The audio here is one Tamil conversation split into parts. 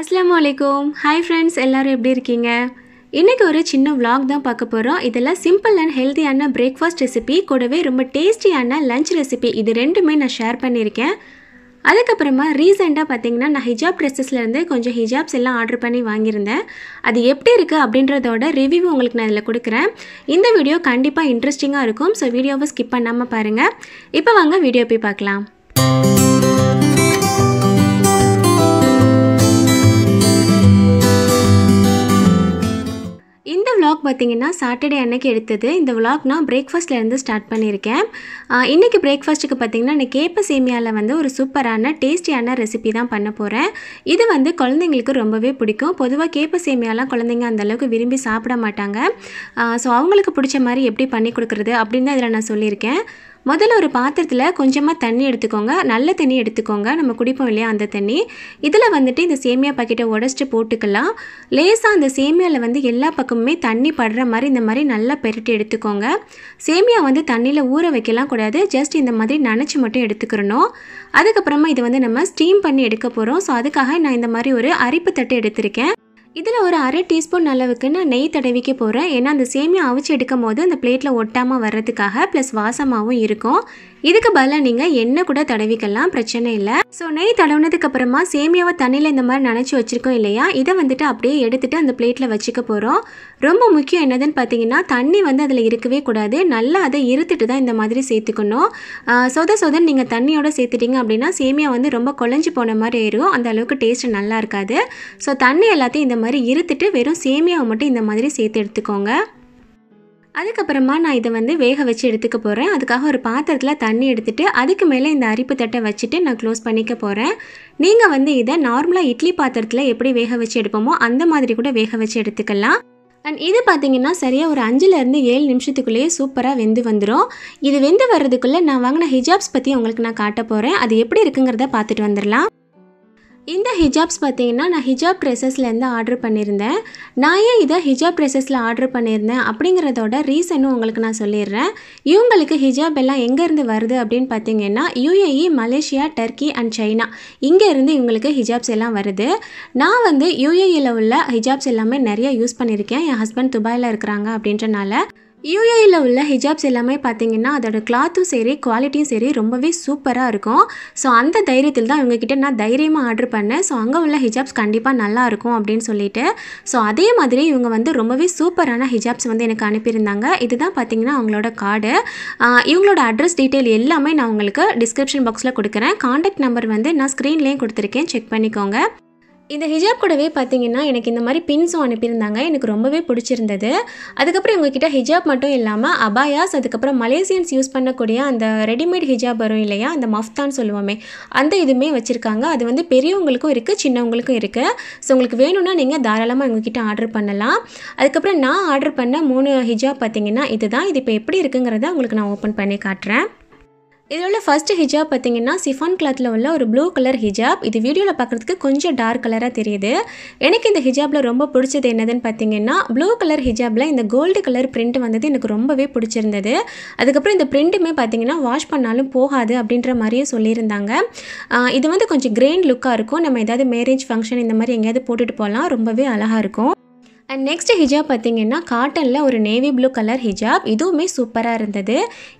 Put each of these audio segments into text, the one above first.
அஸ்லாம் வலைக்கும் ஹாய் ஃப்ரெண்ட்ஸ் எல்லோரும் எப்படி இருக்கீங்க இன்றைக்கி ஒரு சின்ன விலாக் தான் பார்க்க போகிறோம் இதெல்லாம் சிம்பிள் அண்ட் ஹெல்த்தியான பிரேக்ஃபாஸ்ட் ரெசிபி கூடவே ரொம்ப டேஸ்டியான லஞ்ச் ரெசிபி இது ரெண்டுமே நான் ஷேர் பண்ணியிருக்கேன் அதுக்கப்புறமா ரீசெண்டாக பார்த்தீங்கன்னா நான் ஹிஜாப் ட்ரெஸ்ஸஸ்லேருந்து கொஞ்சம் ஹிஜாப்ஸ் எல்லாம் ஆர்டர் பண்ணி வாங்கியிருந்தேன் அது எப்படி இருக்குது அப்படின்றதோட ரிவ்யூ உங்களுக்கு நான் இதில் கொடுக்குறேன் இந்த வீடியோ கண்டிப்பாக இன்ட்ரெஸ்டிங்காக இருக்கும் ஸோ வீடியோவை ஸ்கிப் பண்ணாமல் பாருங்கள் இப்போ வாங்க வீடியோ போய் பார்க்கலாம் பார்த்தீங்கன்னா பார்த்திங்கன்னா சாட்டர்டே அன்னைக்கு எடுத்தது இந்த விலாக் நான் பிரேக்ஃபாஸ்ட்லேருந்து ஸ்டார்ட் பண்ணியிருக்கேன் இன்றைக்கி பிரேக்ஃபாஸ்ட்டுக்கு பார்த்திங்கன்னா நான் கேப்ப சேமியாவில் வந்து ஒரு சூப்பரான டேஸ்டியான ரெசிபி தான் பண்ண போகிறேன் இது வந்து குழந்தைங்களுக்கு ரொம்பவே பிடிக்கும் பொதுவாக கேப்ப சேமியாலாம் குழந்தைங்க அந்தளவுக்கு விரும்பி சாப்பிட மாட்டாங்க ஸோ அவங்களுக்கு பிடிச்ச மாதிரி எப்படி பண்ணி கொடுக்குறது அப்படின்னு தான் இதில் நான் சொல்லியிருக்கேன் முதல்ல ஒரு பாத்திரத்தில் கொஞ்சமாக தண்ணி எடுத்துக்கோங்க நல்ல தண்ணி எடுத்துக்கோங்க நம்ம குடிப்போம் இல்லையா அந்த தண்ணி இதில் வந்துட்டு இந்த சேமியா பாக்கெட்டை உடச்சிட்டு போட்டுக்கலாம் லேசாக அந்த சேமியாவில் வந்து எல்லா பக்கமுமே தண்ணி படுற மாதிரி இந்த மாதிரி நல்லா பெருட்டி எடுத்துக்கோங்க சேமியா வந்து தண்ணியில் ஊற வைக்கலாம் கூடாது ஜஸ்ட் இந்த மாதிரி நினச்சி மட்டும் எடுத்துக்கிறணும் அதுக்கப்புறமா இது வந்து நம்ம ஸ்டீம் பண்ணி எடுக்க போகிறோம் ஸோ அதுக்காக நான் இந்த மாதிரி ஒரு அரிப்பு தட்டு எடுத்திருக்கேன் இதில் ஒரு அரை டீஸ்பூன் அளவுக்கு நான் நெய் தடவிக்க போகிறேன் ஏன்னா அந்த சேமியா அவிச்சு எடுக்கும் போது அந்த பிளேட்டில் ஒட்டாமல் வர்றதுக்காக ப்ளஸ் வாசமாகவும் இருக்கும் இதுக்கு பதிலாக நீங்கள் எண்ணெய் கூட தடவிக்கலாம் பிரச்சனை இல்லை ஸோ நெய் தடவுனதுக்கு அப்புறமா சேமியாவை தண்ணியில் இந்த மாதிரி நினச்சி வச்சுருக்கோம் இல்லையா இதை வந்துட்டு அப்படியே எடுத்துகிட்டு அந்த பிளேட்டில் வச்சுக்க போகிறோம் ரொம்ப முக்கியம் என்னதுன்னு பார்த்தீங்கன்னா தண்ணி வந்து அதில் இருக்கவே கூடாது நல்லா அதை இருத்துட்டு தான் இந்த மாதிரி சேர்த்துக்கணும் சொத சொதன் நீங்கள் தண்ணியோட சேர்த்துட்டிங்க அப்படின்னா சேமியா வந்து ரொம்ப குழஞ்சி போன மாதிரி ஆயிரும் அந்த அளவுக்கு டேஸ்ட் நல்லா இருக்காது ஸோ தண்ணி எல்லாத்தையும் இந்த மாதிரி இருத்துட்டு வெறும் சேமியாவை மட்டும் இந்த மாதிரி சேர்த்து எடுத்துக்கோங்க அதுக்கப்புறமா நான் இதை வந்து வேக வச்சு எடுத்துக்க போகிறேன் அதுக்காக ஒரு பாத்திரத்தில் தண்ணி எடுத்துகிட்டு அதுக்கு மேலே இந்த அரிப்பு தட்டை வச்சுட்டு நான் க்ளோஸ் பண்ணிக்க போகிறேன் நீங்கள் வந்து இதை நார்மலாக இட்லி பாத்திரத்தில் எப்படி வேக வச்சு எடுப்போமோ அந்த மாதிரி கூட வேக வச்சு எடுத்துக்கலாம் அண்ட் இது பார்த்தீங்கன்னா சரியாக ஒரு அஞ்சுலேருந்து ஏழு நிமிஷத்துக்குள்ளேயே சூப்பராக வெந்து வந்துடும் இது வெந்து வர்றதுக்குள்ளே நான் வாங்கின ஹிஜாப்ஸ் பற்றி உங்களுக்கு நான் காட்ட போகிறேன் அது எப்படி இருக்குங்கிறத பார்த்துட்டு வந்துடலாம் இந்த ஹிஜாப்ஸ் பார்த்தீங்கன்னா நான் ஹிஜாப் ட்ரெஸ்ஸஸ்லேருந்து ஆர்டர் பண்ணியிருந்தேன் நான் ஏன் இதை ஹிஜாப் ட்ரெஸ்ஸஸில் ஆர்டர் பண்ணியிருந்தேன் அப்படிங்கிறதோட ரீசனும் உங்களுக்கு நான் சொல்லிடுறேன் இவங்களுக்கு ஹிஜாப் எல்லாம் எங்கேருந்து வருது அப்படின்னு பார்த்தீங்கன்னா UAE Malaysia Turkey and China இங்கேருந்து இவங்களுக்கு ஹிஜாப்ஸ் எல்லாம் வருது நான் வந்து யூஏஇயில் e உள்ள ஹிஜாப்ஸ் எல்லாமே நிறைய யூஸ் பண்ணியிருக்கேன் என் ஹஸ்பண்ட் துபாயில் இருக்கிறாங்க அப்படின்றனால யூஏயில் உள்ள ஹிஜாப்ஸ் எல்லாமே பார்த்தீங்கன்னா அதோட கிளாத்தும் சரி குவாலிட்டியும் சரி ரொம்பவே சூப்பராக இருக்கும் ஸோ அந்த தைரியத்தில் தான் இவங்ககிட்ட நான் தைரியமாக ஆர்டர் பண்ணேன் ஸோ அங்கே உள்ள ஹிஜாப்ஸ் கண்டிப்பாக நல்லாயிருக்கும் அப்படின்னு சொல்லிட்டு ஸோ அதே மாதிரி இவங்க வந்து ரொம்பவே சூப்பரான ஹிஜாப்ஸ் வந்து எனக்கு அனுப்பியிருந்தாங்க இதுதான் பார்த்தீங்கன்னா அவங்களோட கார்டு இவங்களோட அட்ரஸ் டீட்டெயில் எல்லாமே நான் உங்களுக்கு டிஸ்கிரிப்ஷன் பாக்ஸில் கொடுக்குறேன் காண்டாக்ட் நம்பர் வந்து நான் ஸ்க்ரீன்லேயும் கொடுத்துருக்கேன் செக் பண்ணிக்கோங்க இந்த ஹிஜாப் கூடவே பார்த்தீங்கன்னா எனக்கு இந்த மாதிரி பின்ஸும் அனுப்பியிருந்தாங்க எனக்கு ரொம்பவே பிடிச்சிருந்தது அதுக்கப்புறம் உங்ககிட்ட ஹிஜாப் மட்டும் இல்லாமல் அபாயாஸ் அதுக்கப்புறம் மலேசியன்ஸ் யூஸ் பண்ணக்கூடிய அந்த ரெடிமேட் ஹிஜாப் வரும் இல்லையா அந்த மஃப்தான் சொல்லுவோமே அந்த இதுவுமே வச்சுருக்காங்க அது வந்து பெரியவங்களுக்கும் இருக்குது சின்னவங்களுக்கும் இருக்குது ஸோ உங்களுக்கு வேணும்னா நீங்கள் தாராளமாக உங்ககிட்ட ஆர்டர் பண்ணலாம் அதுக்கப்புறம் நான் ஆர்டர் பண்ண மூணு ஹிஜாப் பார்த்தீங்கன்னா இதுதான் இது இப்போ எப்படி இருக்குங்கிறத உங்களுக்கு நான் ஓப்பன் பண்ணி காட்டுறேன் இதில் உள்ள ஃபர்ஸ்ட் ஹிஜாப் பார்த்தீங்கன்னா சிஃபான் கிளாத்தில் உள்ள ஒரு ப்ளூ கலர் ஹிஜாப் இது வீடியோவில் பார்க்குறதுக்கு கொஞ்சம் டார்க் கலராக தெரியுது எனக்கு இந்த ஹிஜாபில் ரொம்ப பிடிச்சது என்னதுன்னு பார்த்தீங்கன்னா ப்ளூ கலர் ஹிஜாபில் இந்த கோல்டு கலர் பிரிண்ட் வந்தது எனக்கு ரொம்பவே பிடிச்சிருந்தது அதுக்கப்புறம் இந்த பிரிண்ட்டுமே பார்த்தீங்கன்னா வாஷ் பண்ணாலும் போகாது அப்படின்ற மாதிரியும் சொல்லியிருந்தாங்க இது வந்து கொஞ்சம் கிரேன் லுக்காக இருக்கும் நம்ம ஏதாவது மேரேஜ் ஃபங்க்ஷன் இந்த மாதிரி எங்கேயாவது போட்டுட்டு போகலாம் ரொம்பவே அழகாக இருக்கும் அண்ட் நெக்ஸ்ட் ஹிஜாப் பார்த்திங்கன்னா காட்டனில் ஒரு நேவி ப்ளூ கலர் ஹிஜாப் இதுவுமே சூப்பராக இருந்தது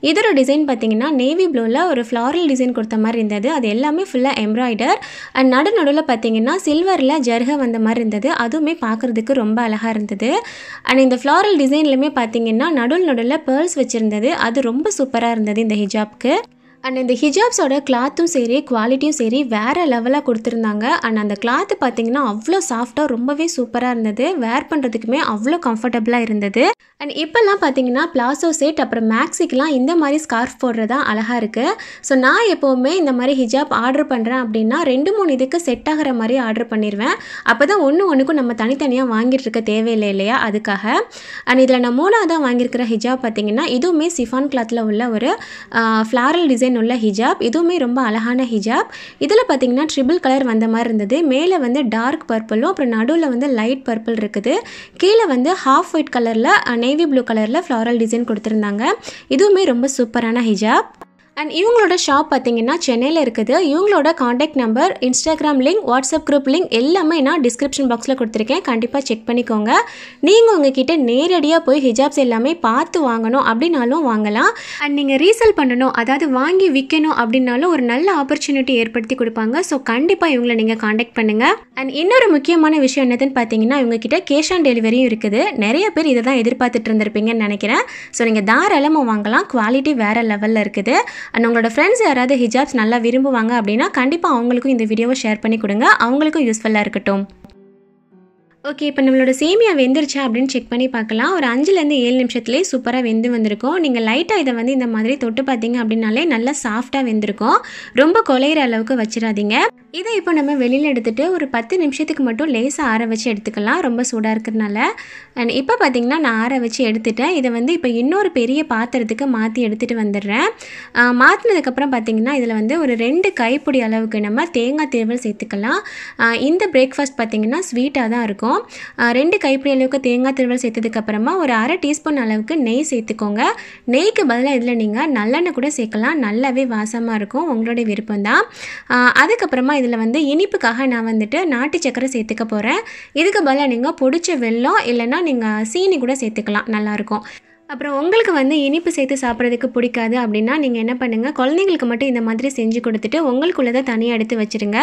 இதோட டிசைன் பார்த்திங்கன்னா நேவி ப்ளூவில் ஒரு ஃப்ளாரல் டிசைன் கொடுத்த மாதிரி இருந்தது அது எல்லாமே ஃபுல்லாக எம்ப்ராய்டர் அண்ட் நடு நடுவில் பார்த்தீங்கன்னா சில்வரில் ஜர்க வந்த மாதிரி இருந்தது அதுவுமே பார்க்குறதுக்கு ரொம்ப அழகாக இருந்தது அண்ட் இந்த ஃப்ளாரல் டிசைன்லையுமே பார்த்திங்கன்னா நடுவில் நடுவில் பேர்ல்ஸ் வச்சுருந்தது அது ரொம்ப சூப்பராக இருந்தது இந்த ஹிஜாப்க்கு அண்ட் இந்த ஹிஜாப்ஸோட கிளாத்தும் சரி குவாலிட்டியும் சரி வேறு லெவலாக கொடுத்துருந்தாங்க அண்ட் அந்த கிளாத்து பார்த்திங்கன்னா அவ்வளோ சாஃப்டாக ரொம்பவே சூப்பராக இருந்தது வேர் பண்ணுறதுக்குமே அவ்வளோ கம்ஃபர்டபுளாக இருந்தது அண்ட் இப்போல்லாம் பார்த்தீங்கன்னா பிளாசோ செட் அப்புறம் மேக்ஸிக்கெலாம் இந்த மாதிரி ஸ்கார்ஃப் போடுறதா அழகாக இருக்குது ஸோ நான் எப்போவுமே இந்த மாதிரி ஹிஜாப் ஆர்டர் பண்ணுறேன் அப்படின்னா ரெண்டு மூணு இதுக்கு செட் ஆகிற மாதிரி ஆர்டர் பண்ணிடுவேன் அப்போ தான் ஒன்று ஒன்றுக்கும் நம்ம தனித்தனியாக வாங்கிட்டு இருக்க தேவையில்லை இல்லையா அதுக்காக அண்ட் இதில் நான் மூணாவதாக வாங்கியிருக்கிற ஹிஜாப் பார்த்திங்கன்னா இதுவுமே சிஃபான் கிளாத்தில் உள்ள ஒரு ஃப்ளாரல் டிசைன் டிசைன் உள்ள ஹிஜாப் இதுவுமே ரொம்ப அழகான ஹிஜாப் இதில் பார்த்திங்கன்னா ட்ரிபிள் கலர் வந்த மாதிரி இருந்தது மேலே வந்து டார்க் பர்பிளும் அப்புறம் நடுவில் வந்து லைட் பர்பிள் இருக்குது கீழே வந்து ஹாஃப் ஒயிட் கலரில் நேவி ப்ளூ கலரில் ஃப்ளாரல் டிசைன் கொடுத்துருந்தாங்க இதுவுமே ரொம்ப சூப்பரான ஹிஜாப் அண்ட் இவங்களோட ஷாப் பார்த்தீங்கன்னா சென்னையில் இருக்குது இவங்களோட contact number Instagram link WhatsApp group link எல்லாமே நான் டிஸ்கிரிப்ஷன் பாக்ஸில் கொடுத்துருக்கேன் கண்டிப்பாக செக் பண்ணிக்கோங்க நீங்கள் உங்ககிட்ட நேரடியாக போய் ஹிஜாப்ஸ் எல்லாமே பார்த்து வாங்கணும் அப்படின்னாலும் வாங்கலாம் அண்ட் நீங்கள் ரீசேல் பண்ணணும் அதாவது வாங்கி விற்கணும் அப்படின்னாலும் ஒரு நல்ல ஆப்பர்ச்சுனிட்டி ஏற்படுத்தி கொடுப்பாங்க ஸோ கண்டிப்பாக இவங்களை நீங்கள் காண்டாக்ட் பண்ணுங்கள் அண்ட் இன்னொரு முக்கியமான விஷயம் என்னதுன்னு பார்த்தீங்கன்னா இவங்ககிட்ட கேஷ் ஆன் டெலிவரியும் இருக்குது நிறைய பேர் இதை தான் எதிர்பார்த்துட்டு இருந்திருப்பீங்கன்னு நினைக்கிறேன் ஸோ நீங்கள் தாராளமாக வாங்கலாம் குவாலிட்டி வேறு லெவலில் இருக்குது அண்ட் உங்களோட ஃப்ரெண்ட்ஸ் யாராவது ஹிஜாப்ஸ் நல்லா விரும்புவாங்க அப்படின்னா கண்டிப்பாக அவங்களுக்கும் இந்த வீடியோவை ஷேர் பண்ணி கொடுங்க அவங்களுக்கும் யூஸ்ஃபுல்லாக இருக்கட்டும் ஓகே இப்போ நம்மளோட சேமியா வெந்துருச்சா அப்படின்னு செக் பண்ணி பார்க்கலாம் ஒரு அஞ்சுலேருந்து ஏழு நிமிஷத்துலேயே சூப்பராக வெந்து வந்திருக்கும் நீங்கள் லைட்டாக இதை வந்து இந்த மாதிரி தொட்டு பார்த்தீங்க அப்படின்னாலே நல்லா சாஃப்டாக வெந்திருக்கும் ரொம்ப கொலையிற அளவுக்கு வச்சிடாதீங்க இதை இப்போ நம்ம வெளியில் எடுத்துகிட்டு ஒரு பத்து நிமிஷத்துக்கு மட்டும் லேசாக ஆற வச்சு எடுத்துக்கலாம் ரொம்ப சூடாக இருக்கிறதுனால அண்ட் இப்போ பார்த்தீங்கன்னா நான் ஆற வச்சு எடுத்துட்டேன் இதை வந்து இப்போ இன்னொரு பெரிய பாத்திரத்துக்கு மாற்றி எடுத்துகிட்டு வந்துடுறேன் மாற்றினதுக்கப்புறம் பார்த்தீங்கன்னா இதில் வந்து ஒரு ரெண்டு கைப்பிடி அளவுக்கு நம்ம தேங்காய் திருவல் சேர்த்துக்கலாம் இந்த பிரேக்ஃபாஸ்ட் பார்த்திங்கன்னா ஸ்வீட்டாக தான் இருக்கும் சேர்த்துக்கணும் ரெண்டு கைப்பிடி அளவுக்கு தேங்காய் திருவல் சேர்த்ததுக்கப்புறமா ஒரு அரை டீஸ்பூன் அளவுக்கு நெய் சேர்த்துக்கோங்க நெய்க்கு பதிலாக இதில் நீங்கள் நல்லெண்ணெய் கூட சேர்க்கலாம் நல்லாவே வாசமாக இருக்கும் உங்களுடைய விருப்பம் தான் அதுக்கப்புறமா இதில் வந்து இனிப்புக்காக நான் வந்துட்டு நாட்டு சக்கரை சேர்த்துக்க போகிறேன் இதுக்கு பதிலாக நீங்கள் பொடிச்ச வெள்ளம் இல்லைன்னா நீங்கள் சீனி கூட சேர்த்துக்கலாம் நல்லாயிருக்கும் அப்புறம் உங்களுக்கு வந்து இனிப்பு சேர்த்து சாப்பிட்றதுக்கு பிடிக்காது அப்படின்னா நீங்கள் என்ன பண்ணுங்கள் குழந்தைங்களுக்கு மட்டும் இந்த மாதிரி செஞ்சு கொடுத்துட்டு உங்களுக்குள்ளதை தனியாக எடுத்து வச்சுருங்க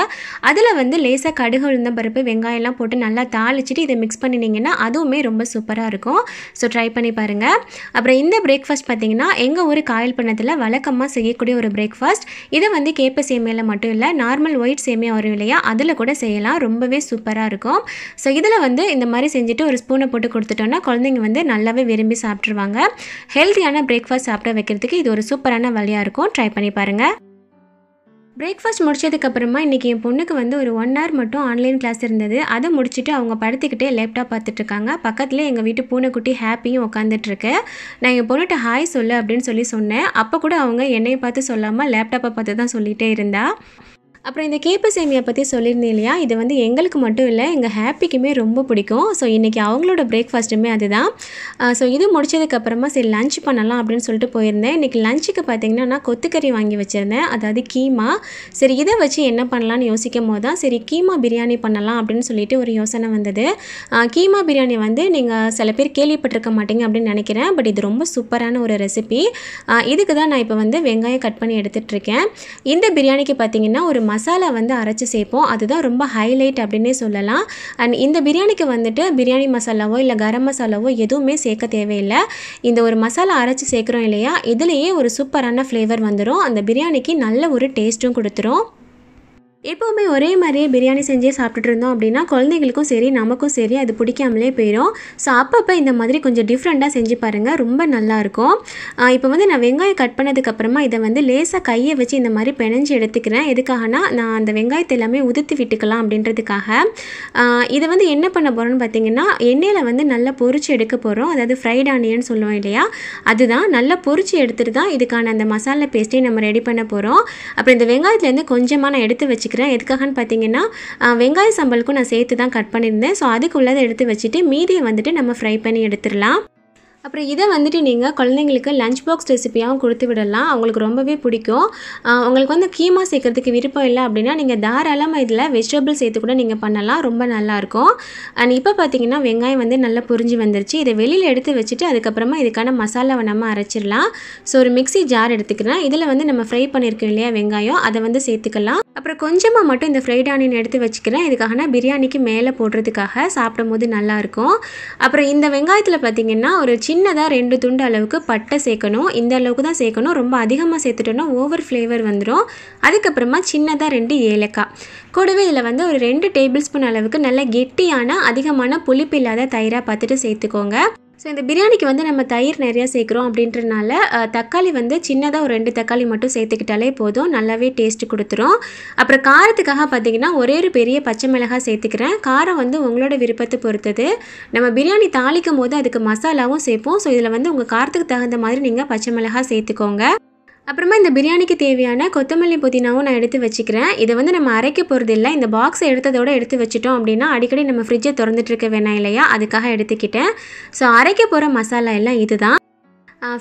அதில் வந்து லேசாக கடுகு உளுந்த பருப்பு வெங்காயம்லாம் போட்டு நல்லா தாளிச்சிட்டு இதை மிக்ஸ் பண்ணினீங்கன்னா அதுவுமே ரொம்ப சூப்பராக இருக்கும் ஸோ ட்ரை பண்ணி பாருங்கள் அப்புறம் இந்த பிரேக்ஃபாஸ்ட் பார்த்திங்கன்னா எங்கள் ஊர் காயல் பண்ணத்தில் வழக்கமாக செய்யக்கூடிய ஒரு பிரேக்ஃபாஸ்ட் இதை வந்து கேப்ப சேமியாவில் மட்டும் இல்லை நார்மல் ஒயிட் சேமியா வரும் இல்லையா அதில் கூட செய்யலாம் ரொம்பவே சூப்பராக இருக்கும் ஸோ இதில் வந்து இந்த மாதிரி செஞ்சுட்டு ஒரு ஸ்பூனை போட்டு கொடுத்துட்டோன்னா குழந்தைங்க வந்து நல்லாவே விரும்பி சாப்பிட்ருவாங்க ஹெல்த்தியான பிரேக்ஃபாஸ்ட் சாப்பிட வைக்கிறதுக்கு இது ஒரு சூப்பரான வழியாக இருக்கும் ட்ரை பண்ணி பாருங்கள் பிரேக்ஃபாஸ்ட் முடிச்சதுக்கப்புறமா இன்றைக்கி என் பொண்ணுக்கு வந்து ஒரு ஒன் ஹவர் மட்டும் ஆன்லைன் கிளாஸ் இருந்தது அதை முடிச்சுட்டு அவங்க படுத்துக்கிட்டே லேப்டாப் பார்த்துட்ருக்காங்க பக்கத்தில் எங்கள் வீட்டு பூனைக்குட்டி ஹாப்பியும் உட்காந்துட்ருக்கு நான் என் பொண்ணுகிட்ட ஹாய் சொல்லு அப்படின்னு சொல்லி சொன்னேன் அப்போ கூட அவங்க என்னை பார்த்து சொல்லாமல் லேப்டாப்பை பார்த்து தான் சொல்லிகிட்டே இருந்தா அப்புறம் இந்த கேப்ப சேமியா பற்றி சொல்லியிருந்தேன் இல்லையா இது வந்து எங்களுக்கு மட்டும் இல்லை எங்கள் ஹாப்பிக்குமே ரொம்ப பிடிக்கும் ஸோ இன்றைக்கி அவங்களோட பிரேக்ஃபாஸ்ட்டுமே அதுதான் ஸோ இது முடிச்சதுக்கப்புறமா சரி லஞ்ச் பண்ணலாம் அப்படின்னு சொல்லிட்டு போயிருந்தேன் இன்றைக்கி லஞ்சுக்கு பார்த்தீங்கன்னா நான் கொத்துக்கறி வாங்கி வச்சுருந்தேன் அதாவது கீமா சரி இதை வச்சு என்ன பண்ணலான்னு யோசிக்கும் போது தான் சரி கீமா பிரியாணி பண்ணலாம் அப்படின்னு சொல்லிட்டு ஒரு யோசனை வந்தது கீமா பிரியாணி வந்து நீங்கள் சில பேர் கேள்விப்பட்டிருக்க மாட்டீங்க அப்படின்னு நினைக்கிறேன் பட் இது ரொம்ப சூப்பரான ஒரு ரெசிபி இதுக்கு தான் நான் இப்போ வந்து வெங்காயம் கட் பண்ணி எடுத்துகிட்ருக்கேன் இந்த பிரியாணிக்கு பார்த்தீங்கன்னா ஒரு மசாலா வந்து அரைச்சி சேர்ப்போம் அதுதான் ரொம்ப ஹைலைட் அப்படின்னே சொல்லலாம் அண்ட் இந்த பிரியாணிக்கு வந்துட்டு பிரியாணி மசாலாவோ இல்லை கரம் மசாலாவோ எதுவுமே சேர்க்க தேவையில்லை இந்த ஒரு மசாலா அரைச்சி சேர்க்குறோம் இல்லையா இதுலேயே ஒரு சூப்பரான ஃப்ளேவர் வந்துடும் அந்த பிரியாணிக்கு நல்ல ஒரு டேஸ்ட்டும் கொடுத்துரும் எப்போவுமே ஒரே மாதிரியே பிரியாணி செஞ்சே சாப்பிட்டுட்டு இருந்தோம் அப்படின்னா குழந்தைங்களுக்கும் சரி நமக்கும் சரி அது பிடிக்காமலே போயிடும் ஸோ அப்பப்போ இந்த மாதிரி கொஞ்சம் டிஃப்ரெண்ட்டாக செஞ்சு பாருங்கள் ரொம்ப நல்லாயிருக்கும் இப்போ வந்து நான் வெங்காயம் கட் பண்ணதுக்கப்புறமா இதை வந்து லேசாக கையை வச்சு இந்த மாதிரி பிணைஞ்சு எடுத்துக்கிறேன் எதுக்காகனா நான் அந்த வெங்காயத்தை எல்லாமே உதுத்து விட்டுக்கலாம் அப்படின்றதுக்காக இதை வந்து என்ன பண்ண போகிறோன்னு பார்த்தீங்கன்னா எண்ணெயில் வந்து நல்லா பொறிச்சு எடுக்க போகிறோம் அதாவது ஃப்ரைட் ஆனியன் சொல்லுவோம் இல்லையா அதுதான் நல்லா பொறிச்சு எடுத்துகிட்டு தான் இதுக்கான அந்த மசாலா பேஸ்ட்டையும் நம்ம ரெடி பண்ண போகிறோம் அப்புறம் இந்த வெங்காயத்துலேருந்து கொஞ்சமாக நான் எடுத்து வச்சு வச்சுக்கிறேன் எதுக்காகன்னு பார்த்தீங்கன்னா வெங்காய சம்பளுக்கும் நான் சேர்த்து தான் கட் பண்ணியிருந்தேன் ஸோ அதுக்குள்ளதை எடுத்து வச்சுட்டு மீதியை வந்துட்டு நம்ம ஃப்ரை பண்ணி எடுத்துடலாம் அப்புறம் இதை வந்துட்டு நீங்கள் குழந்தைங்களுக்கு லஞ்ச் பாக்ஸ் ரெசிபியாகவும் கொடுத்து விடலாம் அவங்களுக்கு ரொம்பவே பிடிக்கும் உங்களுக்கு வந்து கீமா சேர்க்கறதுக்கு விருப்பம் இல்லை அப்படின்னா நீங்கள் தாராளமாக இதில் வெஜிடபிள் சேர்த்து கூட நீங்கள் பண்ணலாம் ரொம்ப நல்லாயிருக்கும் அண்ட் இப்போ பார்த்தீங்கன்னா வெங்காயம் வந்து நல்லா புரிஞ்சு வந்துருச்சு இதை வெளியில் எடுத்து வச்சுட்டு அதுக்கப்புறமா இதுக்கான மசாலாவை நம்ம அரைச்சிடலாம் ஸோ ஒரு மிக்சி ஜார் எடுத்துக்கிறேன் இதில் வந்து நம்ம ஃப்ரை பண்ணியிருக்கோம் இல்லையா வெங்காயம் அதை வந்து சேர்த்துக்கலாம் அப்புறம் கொஞ்சமாக மட்டும் இந்த ஃப்ரைட் ஆனியன் எடுத்து வச்சுக்கிறேன் இதுக்காகனா பிரியாணிக்கு மேலே போடுறதுக்காக சாப்பிடும் போது நல்லாயிருக்கும் அப்புறம் இந்த வெங்காயத்தில் பார்த்தீங்கன்னா ஒரு சின்னதாக ரெண்டு துண்டு அளவுக்கு பட்டை சேர்க்கணும் இந்த அளவுக்கு தான் சேர்க்கணும் ரொம்ப அதிகமாக சேர்த்துட்டோன்னா ஓவர் ஃப்ளேவர் வந்துடும் அதுக்கப்புறமா சின்னதாக ரெண்டு ஏலக்காய் கூடவே இதில் வந்து ஒரு ரெண்டு டேபிள் ஸ்பூன் அளவுக்கு நல்ல கெட்டியான அதிகமான புளிப்பு இல்லாத தயிராக பார்த்துட்டு சேர்த்துக்கோங்க ஸோ இந்த பிரியாணிக்கு வந்து நம்ம தயிர் நிறையா சேர்க்குறோம் அப்படின்றனால தக்காளி வந்து சின்னதாக ஒரு ரெண்டு தக்காளி மட்டும் சேர்த்துக்கிட்டாலே போதும் நல்லாவே டேஸ்ட் கொடுத்துரும் அப்புறம் காரத்துக்காக பார்த்திங்கன்னா ஒரே ஒரு பெரிய பச்சை மிளகாய் சேர்த்துக்கிறேன் காரம் வந்து உங்களோட விருப்பத்தை பொறுத்தது நம்ம பிரியாணி தாளிக்கும் போது அதுக்கு மசாலாவும் சேர்ப்போம் ஸோ இதில் வந்து உங்கள் காரத்துக்கு தகுந்த மாதிரி நீங்கள் பச்சை மிளகாய் சேர்த்துக்கோங்க அப்புறமா இந்த பிரியாணிக்கு தேவையான கொத்தமல்லி புதினாவும் நான் எடுத்து வச்சுக்கிறேன் இதை வந்து நம்ம அரைக்க போகிறது இல்லை இந்த பாக்ஸை எடுத்ததோடு எடுத்து வச்சுட்டோம் அப்படின்னா அடிக்கடி நம்ம ஃப்ரிட்ஜை இருக்க வேணாம் இல்லையா அதுக்காக எடுத்துக்கிட்டேன் ஸோ அரைக்க போகிற மசாலா எல்லாம் இதுதான்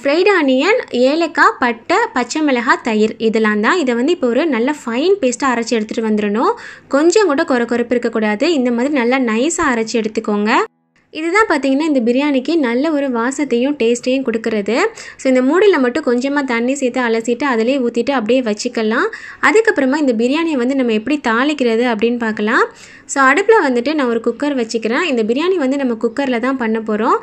ஃப்ரைடு ஆனியன் ஏலக்காய் பட்டை பச்சை மிளகாய் தயிர் இதெல்லாம் தான் இதை வந்து இப்போ ஒரு நல்ல ஃபைன் பேஸ்ட்டாக அரைச்சி எடுத்துகிட்டு வந்துடணும் கொஞ்சம் கூட குறை குறைப்பு இருக்கக்கூடாது இந்த மாதிரி நல்லா நைஸாக அரைச்சி எடுத்துக்கோங்க இதுதான் பார்த்தீங்கன்னா இந்த பிரியாணிக்கு நல்ல ஒரு வாசத்தையும் டேஸ்ட்டையும் கொடுக்கறது ஸோ இந்த மூடியில் மட்டும் கொஞ்சமாக தண்ணி சேர்த்து அலசிட்டு அதிலே ஊற்றிட்டு அப்படியே வச்சுக்கலாம் அதுக்கப்புறமா இந்த பிரியாணியை வந்து நம்ம எப்படி தாளிக்கிறது அப்படின்னு பார்க்கலாம் ஸோ அடுப்பில் வந்துட்டு நான் ஒரு குக்கர் வச்சுக்கிறேன் இந்த பிரியாணி வந்து நம்ம குக்கரில் தான் பண்ண போகிறோம்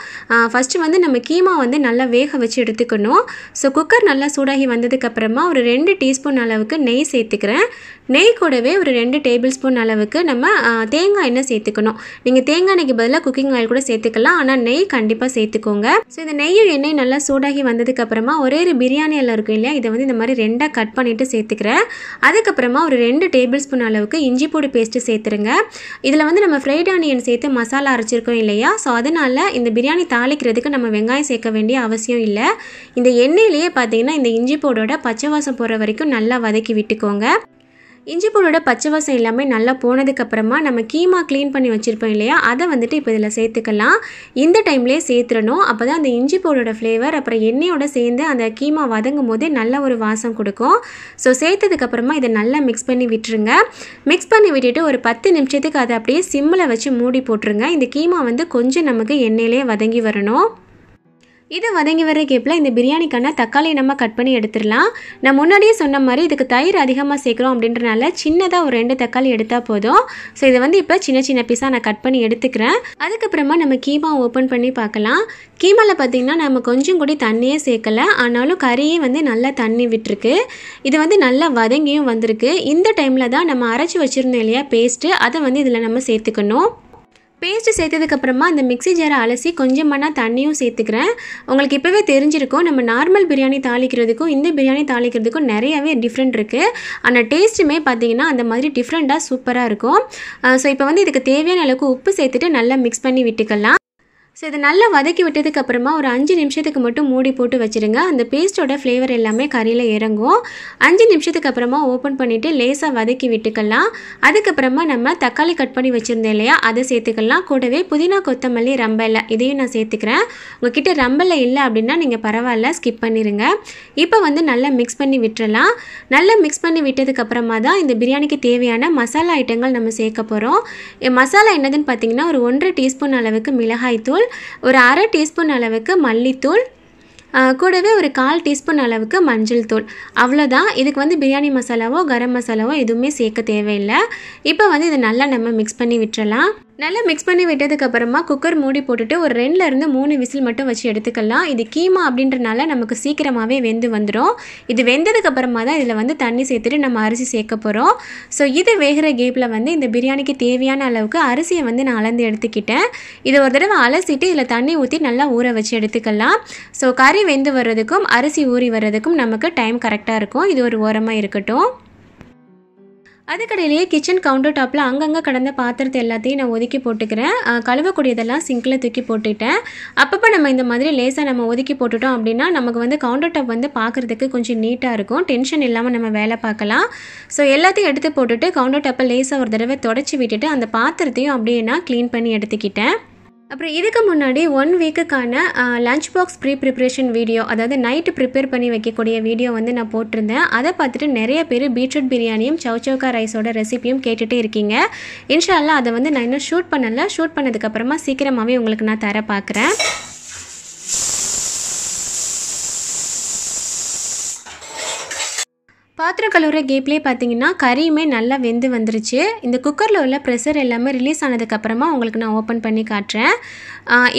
ஃபஸ்ட்டு வந்து நம்ம கீமா வந்து நல்லா வேக வச்சு எடுத்துக்கணும் ஸோ குக்கர் நல்லா சூடாகி வந்ததுக்கப்புறமா ஒரு ரெண்டு டீஸ்பூன் அளவுக்கு நெய் சேர்த்துக்கிறேன் நெய் கூடவே ஒரு ரெண்டு டேபிள் ஸ்பூன் அளவுக்கு நம்ம தேங்காய் எண்ணெய் சேர்த்துக்கணும் நீங்கள் தேங்காய் எண்ணெய்க்கு பதிலாக குக்கிங் ஆயில் கூட சேர்த்துக்கலாம் ஆனால் நெய் கண்டிப்பாக சேர்த்துக்கோங்க ஸோ இந்த நெய்யும் எண்ணெய் நல்லா சூடாகி வந்ததுக்கப்புறமா ஒரே ஒரு பிரியாணி எல்லாம் இருக்கும் இல்லையா இதை வந்து இந்த மாதிரி ரெண்டாக கட் பண்ணிவிட்டு சேர்த்துக்கிறேன் அதுக்கப்புறமா ஒரு ரெண்டு டேபிள் ஸ்பூன் அளவுக்கு இஞ்சி பூடு பேஸ்ட்டு சேர்த்துருங்க இதில் வந்து நம்ம ஃப்ரைட் ஆனியன் சேர்த்து மசாலா அரைச்சிருக்கோம் இல்லையா ஸோ அதனால் இந்த பிரியாணி தாளிக்கிறதுக்கு நம்ம வெங்காயம் சேர்க்க வேண்டிய அவசியம் இல்லை இந்த எண்ணெயிலேயே பார்த்தீங்கன்னா இந்த இஞ்சி போடோட பச்சை வாசம் போகிற வரைக்கும் நல்லா வதக்கி விட்டுக்கோங்க இஞ்சி பூண்டோட பச்சை வாசம் எல்லாமே நல்லா போனதுக்கப்புறமா நம்ம கீமா க்ளீன் பண்ணி வச்சுருப்போம் இல்லையா அதை வந்துட்டு இப்போ இதில் சேர்த்துக்கலாம் இந்த டைம்லேயே சேர்த்துடணும் அப்போ தான் அந்த இஞ்சி பூண்டோட ஃப்ளேவர் அப்புறம் எண்ணெயோட சேர்ந்து அந்த கீமா வதங்கும் போதே நல்ல ஒரு வாசம் கொடுக்கும் ஸோ சேர்த்ததுக்கப்புறமா இதை நல்லா மிக்ஸ் பண்ணி விட்டுருங்க மிக்ஸ் பண்ணி விட்டுட்டு ஒரு பத்து நிமிஷத்துக்கு அதை அப்படியே சிம்மில் வச்சு மூடி போட்டுருங்க இந்த கீமா வந்து கொஞ்சம் நமக்கு எண்ணெயிலே வதங்கி வரணும் இது வதங்கி வர கேப்பில் இந்த பிரியாணிக்கான தக்காளியை நம்ம கட் பண்ணி எடுத்துடலாம் நான் முன்னாடியே சொன்ன மாதிரி இதுக்கு தயிர் அதிகமாக சேர்க்குறோம் அப்படின்றனால சின்னதாக ஒரு ரெண்டு தக்காளி எடுத்தால் போதும் ஸோ இதை வந்து இப்போ சின்ன சின்ன பீஸாக நான் கட் பண்ணி எடுத்துக்கிறேன் அதுக்கப்புறமா நம்ம கீமா ஓப்பன் பண்ணி பார்க்கலாம் கீமாவில் பார்த்திங்கன்னா நம்ம கொஞ்சம் கூடி தண்ணியே சேர்க்கலை ஆனாலும் கறியே வந்து நல்லா தண்ணி விட்டுருக்கு இது வந்து நல்லா வதங்கியும் வந்திருக்கு இந்த டைமில் தான் நம்ம அரைச்சி வச்சுருந்தோம் இல்லையா பேஸ்ட்டு அதை வந்து இதில் நம்ம சேர்த்துக்கணும் பேஸ்ட்டு சேர்த்ததுக்கப்புறமா அந்த மிக்சி ஜாரை அலசி கொஞ்சமான தண்ணியும் சேர்த்துக்கிறேன் உங்களுக்கு இப்போவே தெரிஞ்சிருக்கும் நம்ம நார்மல் பிரியாணி தாளிக்கிறதுக்கும் இந்த பிரியாணி தாளிக்கிறதுக்கும் நிறையவே டிஃப்ரெண்ட் இருக்குது ஆனால் டேஸ்ட்டுமே பார்த்திங்கன்னா அந்த மாதிரி டிஃப்ரெண்ட்டாக சூப்பராக இருக்கும் ஸோ இப்போ வந்து இதுக்கு தேவையான அளவுக்கு உப்பு சேர்த்துட்டு நல்லா மிக்ஸ் பண்ணி விட்டுக்கலாம் ஸோ இதை நல்லா வதக்கி விட்டதுக்கப்புறமா ஒரு அஞ்சு நிமிஷத்துக்கு மட்டும் மூடி போட்டு வச்சுருங்க அந்த பேஸ்ட்டோட ஃப்ளேவர் எல்லாமே கறியில் இறங்கும் அஞ்சு நிமிஷத்துக்கு அப்புறமா ஓப்பன் பண்ணிவிட்டு லேசாக வதக்கி விட்டுக்கலாம் அதுக்கப்புறமா நம்ம தக்காளி கட் பண்ணி வச்சுருந்தோம் இல்லையா அதை சேர்த்துக்கலாம் கூடவே புதினா கொத்தமல்லி ரம்பலை இதையும் நான் சேர்த்துக்கிறேன் உங்ககிட்ட ரம்பலை இல்லை அப்படின்னா நீங்கள் பரவாயில்ல ஸ்கிப் பண்ணிடுங்க இப்போ வந்து நல்லா மிக்ஸ் பண்ணி விட்டுறலாம் நல்லா மிக்ஸ் பண்ணி விட்டதுக்கப்புறமா தான் இந்த பிரியாணிக்கு தேவையான மசாலா ஐட்டங்கள் நம்ம சேர்க்க போகிறோம் மசாலா என்னதுன்னு பார்த்தீங்கன்னா ஒரு ஒன்றரை டீஸ்பூன் அளவுக்கு மிளகாய் தூள் ஒரு அரை டீஸ்பூன் அளவுக்கு மல்லித்தூள் கூடவே ஒரு கால் டீஸ்பூன் அளவுக்கு மஞ்சள் தூள் அவ்வளோதான் இதுக்கு வந்து பிரியாணி மசாலாவோ கரம் மசாலாவோ எதுவுமே சேர்க்க தேவையில்லை இப்போ வந்து இதை நல்லா நம்ம மிக்ஸ் பண்ணி விட்டுறலாம் நல்லா மிக்ஸ் பண்ணி விட்டதுக்கப்புறமா குக்கர் மூடி போட்டுட்டு ஒரு ரெண்டுலேருந்து மூணு விசில் மட்டும் வச்சு எடுத்துக்கலாம் இது கீமா அப்படின்றனால நமக்கு சீக்கிரமாகவே வெந்து வந்துடும் இது வெந்ததுக்கப்புறமா தான் இதில் வந்து தண்ணி சேர்த்துட்டு நம்ம அரிசி சேர்க்க போகிறோம் ஸோ இது வேகிற கேப்பில் வந்து இந்த பிரியாணிக்கு தேவையான அளவுக்கு அரிசியை வந்து நான் அளந்து எடுத்துக்கிட்டேன் இதை ஒரு தடவை அலசிட்டு இதில் தண்ணி ஊற்றி நல்லா ஊற வச்சு எடுத்துக்கலாம் ஸோ கறி வெந்து வர்றதுக்கும் அரிசி ஊறி வர்றதுக்கும் நமக்கு டைம் கரெக்டாக இருக்கும் இது ஒரு ஓரமாக இருக்கட்டும் அதுக்கடையிலேயே கிச்சன் கவுண்டர் டாப்பில் அங்கங்கே கடந்த பாத்திரத்தை எல்லாத்தையும் நான் ஒதுக்கி போட்டுக்கிறேன் கழுவக்கூடியதெல்லாம் சிங்கில் தூக்கி போட்டுட்டேன் அப்பப்போ நம்ம இந்த மாதிரி லேசாக நம்ம ஒதுக்கி போட்டுட்டோம் அப்படின்னா நமக்கு வந்து கவுண்டர் டாப் வந்து பார்க்குறதுக்கு கொஞ்சம் நீட்டாக இருக்கும் டென்ஷன் இல்லாமல் நம்ம வேலை பார்க்கலாம் ஸோ எல்லாத்தையும் எடுத்து போட்டுட்டு கவுண்டர் டாப்பை லேசாக ஒரு தடவை தொடச்சி விட்டுட்டு அந்த பாத்திரத்தையும் அப்படியே நான் க்ளீன் பண்ணி எடுத்துக்கிட்டேன் அப்புறம் இதுக்கு முன்னாடி ஒன் வீக்குக்கான lunch box pre preparation video அதாவது நைட்டு ப்ரிப்பேர் பண்ணி வைக்கக்கூடிய வீடியோ வந்து நான் போட்டிருந்தேன் அதை பார்த்துட்டு நிறைய பேர் பீட்ரூட் பிரியாணியும் சவுச்சவுக்கா ரைஸோட ரெசிபியும் கேட்டுகிட்டே இருக்கீங்க இன்ஷால்லா அதை வந்து நான் இன்னும் ஷூட் பண்ணலை ஷூட் பண்ணதுக்கப்புறமா சீக்கிரமாகவே உங்களுக்கு நான் தர பார்க்குறேன் பாத்திரம் கழுவுற கேப்லேயே பார்த்தீங்கன்னா கறியுமே நல்லா வெந்து வந்துருச்சு இந்த குக்கரில் உள்ள ப்ரெஷர் எல்லாமே ரிலீஸ் ஆனதுக்கப்புறமா உங்களுக்கு நான் ஓப்பன் பண்ணி காட்டுறேன்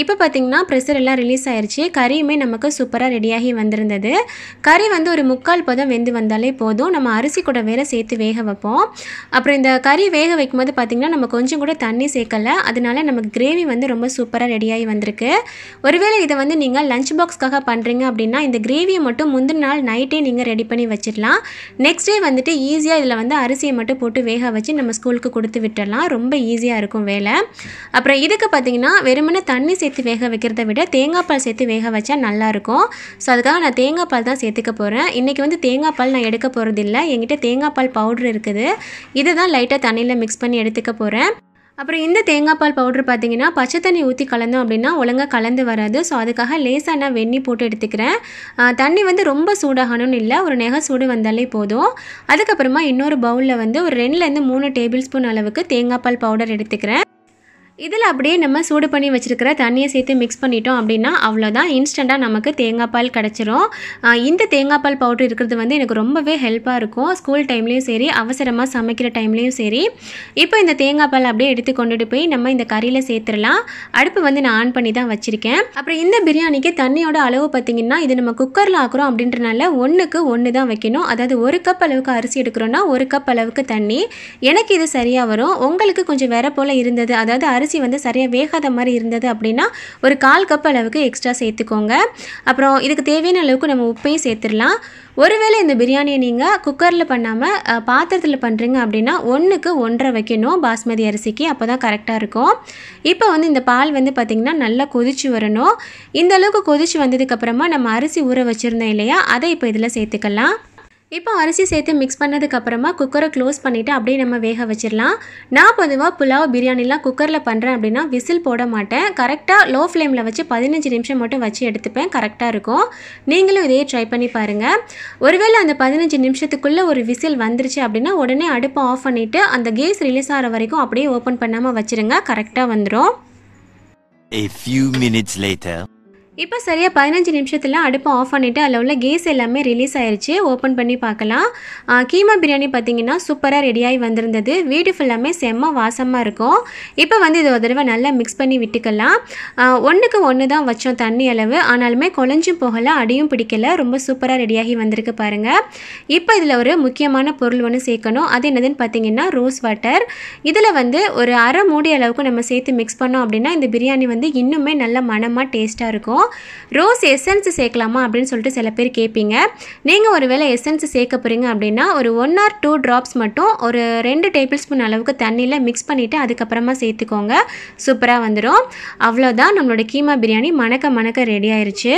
இப்போ பார்த்தீங்கன்னா ப்ரெஷர் எல்லாம் ரிலீஸ் ஆயிடுச்சு கறியுமே நமக்கு சூப்பராக ரெடியாகி வந்திருந்தது கறி வந்து ஒரு முக்கால் பதம் வெந்து வந்தாலே போதும் நம்ம அரிசி கூட வேற சேர்த்து வேக வைப்போம் அப்புறம் இந்த கறி வேக வைக்கும்போது பார்த்திங்கன்னா நம்ம கொஞ்சம் கூட தண்ணி சேர்க்கலை அதனால நமக்கு கிரேவி வந்து ரொம்ப சூப்பராக ரெடியாகி வந்திருக்கு ஒருவேளை இதை வந்து நீங்கள் லஞ்ச் பாக்ஸ்க்காக பண்ணுறீங்க அப்படின்னா இந்த கிரேவியை மட்டும் முந்தின நாள் நைட்டே நீங்கள் ரெடி பண்ணி வச்சிடலாம் நெக்ஸ்ட் டே வந்துட்டு ஈஸியாக இதில் வந்து அரிசியை மட்டும் போட்டு வேக வச்சு நம்ம ஸ்கூலுக்கு கொடுத்து விட்டுடலாம் ரொம்ப ஈஸியாக இருக்கும் வேலை அப்புறம் இதுக்கு பார்த்திங்கன்னா வெறுமனே தண்ணி சேர்த்து வேக வைக்கிறத விட தேங்காய் பால் சேர்த்து வேக வச்சா நல்லாயிருக்கும் ஸோ அதுக்காக நான் தேங்காய் பால் தான் சேர்த்துக்க போகிறேன் இன்றைக்கி வந்து தேங்காய் பால் நான் எடுக்க போகிறதில்ல என்கிட்ட தேங்காய் பால் பவுட்ரு இருக்குது இதை தான் லைட்டாக தண்ணியில் மிக்ஸ் பண்ணி எடுத்துக்க போகிறேன் அப்புறம் இந்த தேங்காய் பால் பவுட்ரு பார்த்தீங்கன்னா பச்சை தண்ணி ஊற்றி கலந்தோம் அப்படின்னா ஒழுங்காக கலந்து வராது ஸோ அதுக்காக லேசாக நான் வெந்நி போட்டு எடுத்துக்கிறேன் தண்ணி வந்து ரொம்ப சூடாகணும்னு இல்லை ஒரு நெக சூடு வந்தாலே போதும் அதுக்கப்புறமா இன்னொரு பவுலில் வந்து ஒரு ரெண்டுலேருந்து மூணு டேபிள் ஸ்பூன் அளவுக்கு தேங்காய் பால் பவுடர் எடுத்துக்கிறேன் இதில் அப்படியே நம்ம சூடு பண்ணி வச்சுருக்கிற தண்ணியை சேர்த்து மிக்ஸ் பண்ணிட்டோம் அப்படின்னா அவ்வளோதான் இன்ஸ்டண்ட்டாக நமக்கு தேங்காய் பால் கிடச்சிரும் இந்த தேங்காய் பால் பவுட்ரு இருக்கிறது வந்து எனக்கு ரொம்பவே ஹெல்ப்பாக இருக்கும் ஸ்கூல் டைம்லேயும் சரி அவசரமாக சமைக்கிற டைம்லேயும் சரி இப்போ இந்த தேங்காய் பால் அப்படியே எடுத்து கொண்டுட்டு போய் நம்ம இந்த கறியில் சேர்த்துடலாம் அடுப்பு வந்து நான் ஆன் பண்ணி தான் வச்சுருக்கேன் அப்புறம் இந்த பிரியாணிக்கு தண்ணியோட அளவு பார்த்திங்கன்னா இது நம்ம குக்கரில் ஆக்குறோம் அப்படின்றனால ஒன்றுக்கு ஒன்று தான் வைக்கணும் அதாவது ஒரு கப் அளவுக்கு அரிசி எடுக்கிறோன்னா ஒரு கப் அளவுக்கு தண்ணி எனக்கு இது சரியாக வரும் உங்களுக்கு கொஞ்சம் வேற போல் இருந்தது அதாவது அரிசி அரிசி வந்து சரியாக வேகாத மாதிரி இருந்தது அப்படின்னா ஒரு கால் கப் அளவுக்கு எக்ஸ்ட்ரா சேர்த்துக்கோங்க அப்புறம் இதுக்கு தேவையான அளவுக்கு நம்ம உப்பையும் சேர்த்துடலாம் ஒருவேளை இந்த பிரியாணியை நீங்கள் குக்கரில் பண்ணாமல் பாத்திரத்தில் பண்ணுறீங்க அப்படின்னா ஒன்றுக்கு ஒன்றரை வைக்கணும் பாஸ்மதி அரிசிக்கு அப்போ தான் கரெக்டாக இருக்கும் இப்போ வந்து இந்த பால் வந்து பார்த்திங்கன்னா நல்லா கொதிச்சு வரணும் இந்தளவுக்கு கொதித்து கொதிச்சு வந்ததுக்கப்புறமா நம்ம அரிசி ஊற வச்சுருந்தோம் இல்லையா அதை இப்போ இதில் சேர்த்துக்கலாம் இப்போ அரிசி சேர்த்து மிக்ஸ் பண்ணதுக்கப்புறமா குக்கரை க்ளோஸ் பண்ணிவிட்டு அப்படியே நம்ம வேக வச்சிடலாம் நான் பொதுவாக புலாவ் பிரியாணிலாம் குக்கரில் பண்ணுறேன் அப்படின்னா விசில் போட மாட்டேன் கரெக்டாக லோ ஃப்ளேமில் வச்சு பதினஞ்சு நிமிஷம் மட்டும் வச்சு எடுத்துப்பேன் கரெக்டாக இருக்கும் நீங்களும் இதையே ட்ரை பண்ணி பாருங்கள் ஒருவேளை அந்த பதினஞ்சு நிமிஷத்துக்குள்ளே ஒரு விசில் வந்துருச்சு அப்படின்னா உடனே அடுப்பை ஆஃப் பண்ணிவிட்டு அந்த கேஸ் ரிலீஸ் ஆகிற வரைக்கும் அப்படியே ஓப்பன் பண்ணாமல் வச்சுருங்க கரெக்டாக வந்துடும் A few minutes later இப்போ சரியாக பதினஞ்சு நிமிஷத்தில் அடுப்பை ஆஃப் பண்ணிவிட்டு அதில் உள்ள கேஸ் எல்லாமே ரிலீஸ் ஆயிடுச்சு ஓப்பன் பண்ணி பார்க்கலாம் கீமா பிரியாணி பார்த்திங்கன்னா சூப்பராக ரெடியாகி வந்திருந்தது வீடு ஃபுல்லாமே செம்ம வாசமாக இருக்கும் இப்போ வந்து இது ஒரு தடவை நல்லா மிக்ஸ் பண்ணி விட்டுக்கலாம் ஒன்றுக்கு ஒன்று தான் வச்சோம் தண்ணி அளவு ஆனாலுமே குழஞ்சும் போகலை அடியும் பிடிக்கல ரொம்ப சூப்பராக ரெடியாகி வந்திருக்கு பாருங்கள் இப்போ இதில் ஒரு முக்கியமான பொருள் ஒன்று சேர்க்கணும் அது என்னதுன்னு பார்த்தீங்கன்னா ரோஸ் வாட்டர் இதில் வந்து ஒரு அரை மூடி அளவுக்கு நம்ம சேர்த்து மிக்ஸ் பண்ணோம் அப்படின்னா இந்த பிரியாணி வந்து இன்னுமே நல்ல மனமாக டேஸ்ட்டாக இருக்கும் ரோஸ் எசன்ஸ் சேர்க்கலாமா அப்படின்னு சொல்லிட்டு சில பேர் கேட்பீங்க நீங்கள் ஒரு வேளை எசன்ஸ் சேர்க்க போகிறீங்க அப்படின்னா ஒரு ஒன் ஆர் டூ ட்ராப்ஸ் மட்டும் ஒரு ரெண்டு டேபிள் ஸ்பூன் அளவுக்கு தண்ணியில் மிக்ஸ் பண்ணிவிட்டு அதுக்கப்புறமா சேர்த்துக்கோங்க சூப்பராக வந்துடும் அவ்வளோதான் நம்மளோட கீமா பிரியாணி மணக்க மணக்க ரெடி ஆயிடுச்சு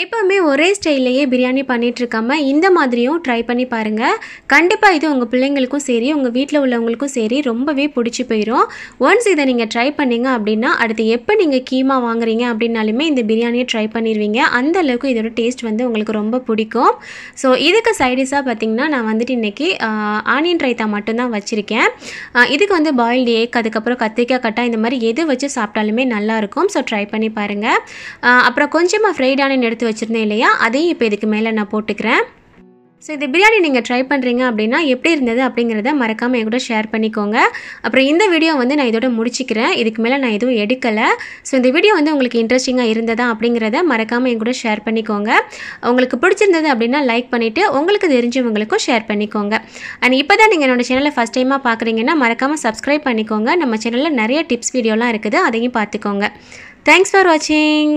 எப்போவுமே ஒரே ஸ்டைல்லையே பிரியாணி பண்ணிகிட்ருக்காமல் இந்த மாதிரியும் ட்ரை பண்ணி பாருங்கள் கண்டிப்பாக இது உங்கள் பிள்ளைங்களுக்கும் சரி உங்கள் வீட்டில் உள்ளவங்களுக்கும் சரி ரொம்பவே பிடிச்சி போயிடும் ஒன்ஸ் இதை நீங்கள் ட்ரை பண்ணிங்க அப்படின்னா அடுத்து எப்போ நீங்கள் கீமா வாங்குறீங்க அப்படின்னாலுமே இந்த பிரியாணியை ட்ரை பண்ணிடுவீங்க அந்த அளவுக்கு இதோட டேஸ்ட் வந்து உங்களுக்கு ரொம்ப பிடிக்கும் ஸோ இதுக்கு சைடிஷாக பார்த்திங்கன்னா நான் வந்துட்டு இன்றைக்கி ஆனியன் ரைத்தா மட்டும்தான் வச்சுருக்கேன் இதுக்கு வந்து பாயில்டு ஏக் அதுக்கப்புறம் கத்திரிக்காய் கட்டா இந்த மாதிரி எது வச்சு சாப்பிட்டாலுமே நல்லாயிருக்கும் ஸோ ட்ரை பண்ணி பாருங்கள் அப்புறம் கொஞ்சமாக ஃப்ரைடானின் எடுத்து எடுத்து வச்சுருந்தேன் இல்லையா அதையும் இப்போ இதுக்கு மேலே நான் போட்டுக்கிறேன் ஸோ இந்த பிரியாணி நீங்கள் ட்ரை பண்ணுறீங்க அப்படின்னா எப்படி இருந்தது அப்படிங்கிறத மறக்காமல் என் கூட ஷேர் பண்ணிக்கோங்க அப்புறம் இந்த வீடியோ வந்து நான் இதோட முடிச்சிக்கிறேன் இதுக்கு மேலே நான் எதுவும் எடுக்கலை ஸோ இந்த வீடியோ வந்து உங்களுக்கு இன்ட்ரெஸ்டிங்காக இருந்ததா அப்படிங்கிறத மறக்காமல் என் கூட ஷேர் பண்ணிக்கோங்க உங்களுக்கு பிடிச்சிருந்தது அப்படின்னா லைக் பண்ணிவிட்டு உங்களுக்கு தெரிஞ்சவங்களுக்கும் ஷேர் பண்ணிக்கோங்க அண்ட் இப்போ தான் நீங்கள் என்னோடய சேனலை ஃபஸ்ட் டைமாக பார்க்குறீங்கன்னா மறக்காமல் சப்ஸ்கிரைப் பண்ணிக்கோங்க நம்ம சேனலில் நிறைய டிப்ஸ் வீடியோலாம் இருக்குது அதையும் பார்த்துக்கோங்க தேங்க்ஸ் ஃபார் வாட்சிங்